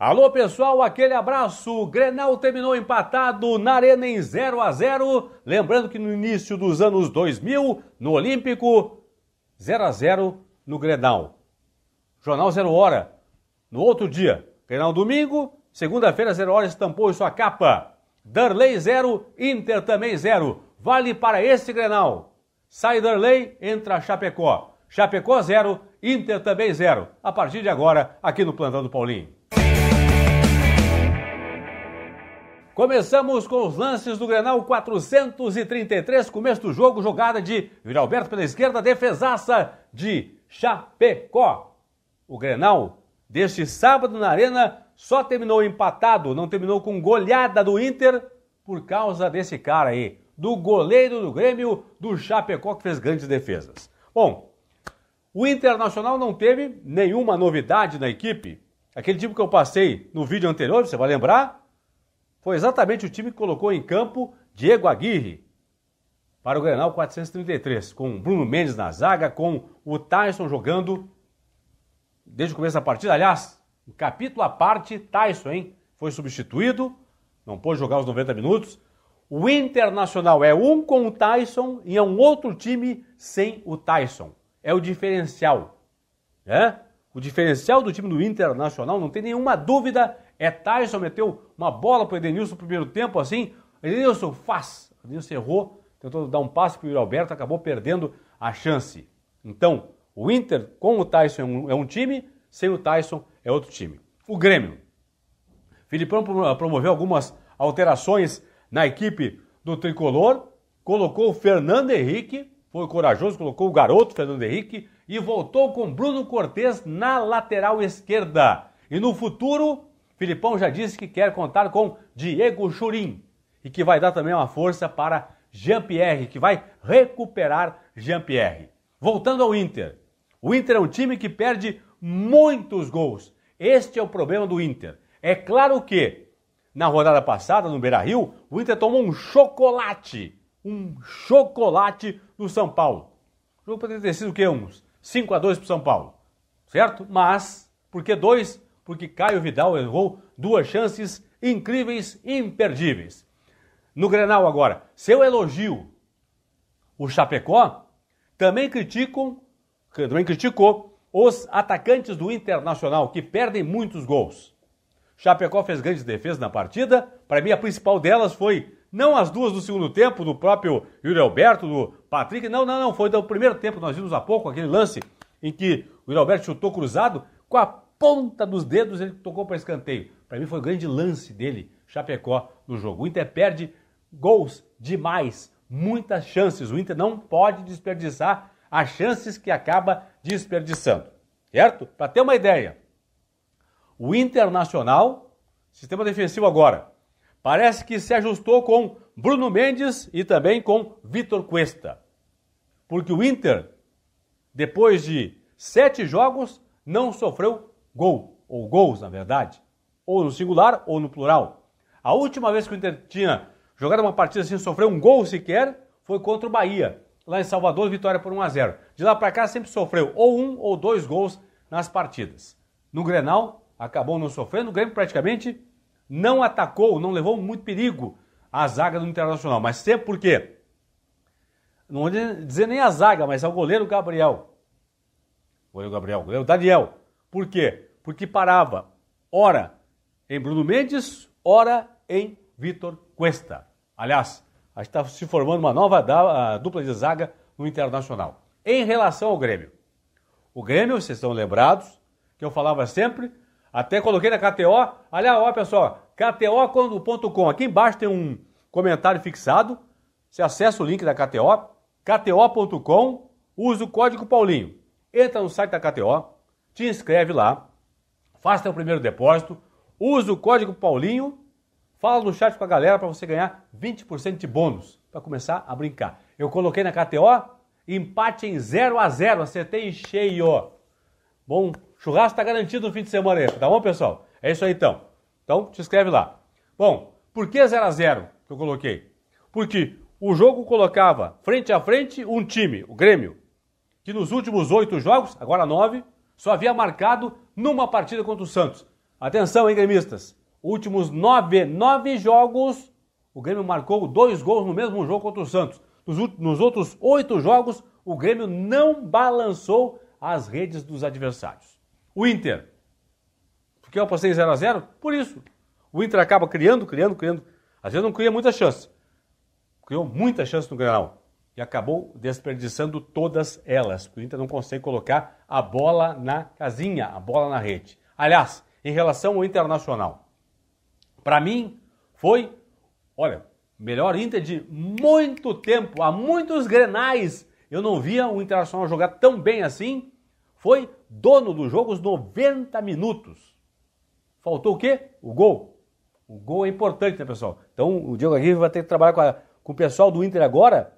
Alô pessoal, aquele abraço. O Grenal terminou empatado na Arena em 0 a 0. Lembrando que no início dos anos 2000, no Olímpico, 0 a 0 no Grenal. Jornal Zero Hora. No outro dia, Grenal domingo, segunda-feira Zero Hora estampou em sua capa. Darley 0, Inter também 0. Vale para esse Grenal. Sai Darley, entra Chapecó. Chapecó 0, Inter também 0. A partir de agora, aqui no Plantão do Paulinho. Começamos com os lances do Grenal 433, começo do jogo, jogada de Viralberto pela esquerda, defesaça de Chapecó. O Grenal deste sábado na Arena só terminou empatado, não terminou com goleada do Inter por causa desse cara aí, do goleiro do Grêmio, do Chapecó, que fez grandes defesas. Bom, o Internacional não teve nenhuma novidade na equipe. Aquele tipo que eu passei no vídeo anterior, você vai lembrar, foi exatamente o time que colocou em campo Diego Aguirre para o Grenal 433, com Bruno Mendes na zaga, com o Tyson jogando desde o começo da partida. Aliás, um capítulo à parte, Tyson, hein? Foi substituído, não pôde jogar os 90 minutos. O Internacional é um com o Tyson e é um outro time sem o Tyson. É o diferencial. Né? O diferencial do time do Internacional, não tem nenhuma dúvida, é Tyson meteu uma bola pro Edenilson no primeiro tempo assim. Edenilson faz. Edenilson errou, tentou dar um passe pro Yuri Alberto, acabou perdendo a chance. Então, o Inter com o Tyson é um, é um time, sem o Tyson é outro time. O Grêmio. Filipão promoveu algumas alterações na equipe do tricolor, colocou o Fernando Henrique, foi corajoso, colocou o garoto Fernando Henrique e voltou com Bruno Cortes na lateral esquerda. E no futuro, Filipão já disse que quer contar com Diego Churin e que vai dar também uma força para Jean-Pierre, que vai recuperar Jean-Pierre. Voltando ao Inter. O Inter é um time que perde muitos gols. Este é o problema do Inter. É claro que na rodada passada, no Beira Rio, o Inter tomou um chocolate. Um chocolate do São Paulo. O jogo poderia ter sido o quê? Uns 5 a 2 para o São Paulo. Certo? Mas, porque dois? 2? porque Caio Vidal errou duas chances incríveis, imperdíveis. No Grenal agora, seu elogio o Chapecó, também criticam, também criticou os atacantes do Internacional que perdem muitos gols. Chapecó fez grandes defesas na partida. Para mim, a principal delas foi não as duas do segundo tempo, do próprio Yuri Alberto, do Patrick. Não, não, não. Foi do primeiro tempo, nós vimos há pouco aquele lance em que o Yuri Alberto chutou cruzado com a ponta dos dedos ele tocou para escanteio. Para mim foi o grande lance dele, Chapecó, no jogo. O Inter perde gols demais, muitas chances. O Inter não pode desperdiçar as chances que acaba desperdiçando. Certo? Para ter uma ideia, o Internacional, sistema defensivo agora, parece que se ajustou com Bruno Mendes e também com Vitor Cuesta. Porque o Inter, depois de sete jogos, não sofreu gol, ou gols, na verdade, ou no singular ou no plural. A última vez que o Inter tinha jogado uma partida sem sofrer um gol sequer foi contra o Bahia, lá em Salvador, vitória por 1 a 0. De lá para cá sempre sofreu ou um ou dois gols nas partidas. No Grenal acabou não sofrendo, o Grêmio praticamente não atacou, não levou muito perigo à zaga do Internacional, mas sempre por quê? Não vou dizer nem a zaga, mas ao goleiro Gabriel. Goleiro Gabriel, goleiro Daniel por quê? Porque parava ora em Bruno Mendes, ora em Vitor Cuesta. Aliás, está se formando uma nova dupla de zaga no Internacional. Em relação ao Grêmio, o Grêmio, vocês estão lembrados, que eu falava sempre, até coloquei na KTO. Olha, ó, pessoal, KTO.com. Aqui embaixo tem um comentário fixado. Você acessa o link da KTO, kto.com, usa o código Paulinho. Entra no site da KTO, te inscreve lá, faça teu primeiro depósito, usa o código Paulinho, fala no chat com a galera para você ganhar 20% de bônus para começar a brincar. Eu coloquei na KTO, empate em 0 a 0 acertei cheio. Bom, churrasco está garantido no fim de semana aí, tá bom, pessoal? É isso aí então. Então, te inscreve lá. Bom, por que 0 a 0 que eu coloquei? Porque o jogo colocava frente a frente um time, o Grêmio, que nos últimos oito jogos, agora nove, só havia marcado numa partida contra o Santos. Atenção, hein, gremistas? Últimos nove, nove jogos, o Grêmio marcou dois gols no mesmo jogo contra o Santos. Nos, nos outros oito jogos, o Grêmio não balançou as redes dos adversários. O Inter. Porque eu passei 0 a 0 Por isso. O Inter acaba criando, criando, criando. Às vezes não cria muita chance. Criou muita chance no Grêmio acabou desperdiçando todas elas. O Inter não consegue colocar a bola na casinha, a bola na rede. Aliás, em relação ao Internacional, para mim foi, olha, melhor Inter de muito tempo, há muitos grenais. Eu não via o Internacional jogar tão bem assim. Foi dono do jogo os 90 minutos. Faltou o quê? O gol. O gol é importante, né, pessoal? Então o Diego Aguirre vai ter que trabalhar com, a, com o pessoal do Inter agora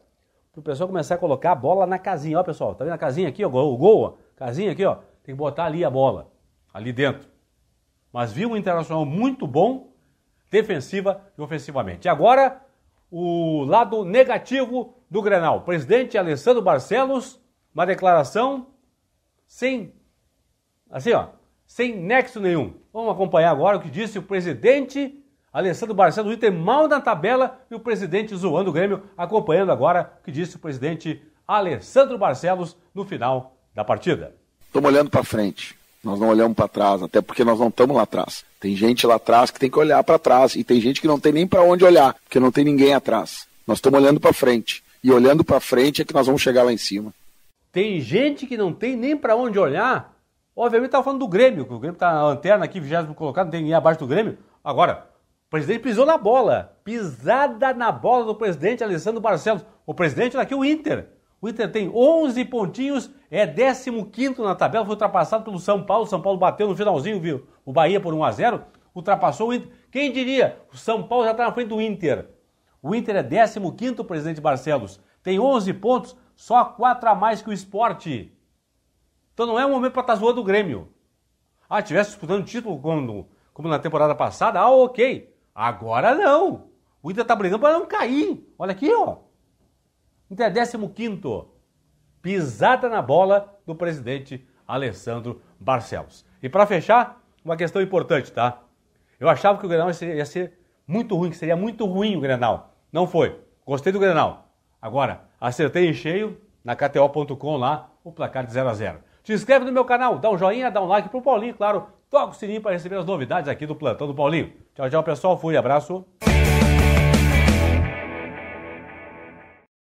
para o pessoal começar a colocar a bola na casinha. Ó, pessoal, tá vendo a casinha aqui? Ó, o gol, ó, casinha aqui, ó. Tem que botar ali a bola, ali dentro. Mas viu um internacional muito bom, defensiva e ofensivamente. E agora, o lado negativo do Grenal. presidente Alessandro Barcelos, uma declaração sem, assim ó, sem nexo nenhum. Vamos acompanhar agora o que disse o presidente Alessandro Barcelos, o Inter mal na tabela e o presidente zoando o Grêmio, acompanhando agora o que disse o presidente Alessandro Barcelos no final da partida. Estamos olhando para frente, nós não olhamos para trás, até porque nós não estamos lá atrás. Tem gente lá atrás que tem que olhar para trás e tem gente que não tem nem para onde olhar, porque não tem ninguém atrás. Nós estamos olhando para frente e olhando para frente é que nós vamos chegar lá em cima. Tem gente que não tem nem para onde olhar. Obviamente estava falando do Grêmio, que o Grêmio está na lanterna aqui, 20 colocado, não tem ninguém abaixo do Grêmio. Agora, presidente pisou na bola. Pisada na bola do presidente Alessandro Barcelos. O presidente daqui, é o Inter. O Inter tem 11 pontinhos, é 15 na tabela, foi ultrapassado pelo São Paulo. O São Paulo bateu no finalzinho, viu? O Bahia por 1 a 0 ultrapassou o Inter. Quem diria? O São Paulo já está na frente do Inter. O Inter é 15, o presidente Barcelos. Tem 11 pontos, só 4 a mais que o esporte. Então não é o momento para estar tá zoando o Grêmio. Ah, tivesse disputando título como, como na temporada passada? Ah, ok. Agora não. O Inter tá brigando para não cair. Olha aqui, ó. Inter é 15 pisada na bola do presidente Alessandro Barcelos. E para fechar, uma questão importante, tá? Eu achava que o Grenal ia ser muito ruim, que seria muito ruim o Grenal. Não foi. Gostei do Grenal. Agora, acertei em cheio na KTO.com lá o placar de 0 a 0 Te inscreve no meu canal, dá um joinha, dá um like pro Paulinho, claro. Toca o sininho para receber as novidades aqui do Plantão do Paulinho. Tchau, tchau, pessoal. Fui, abraço.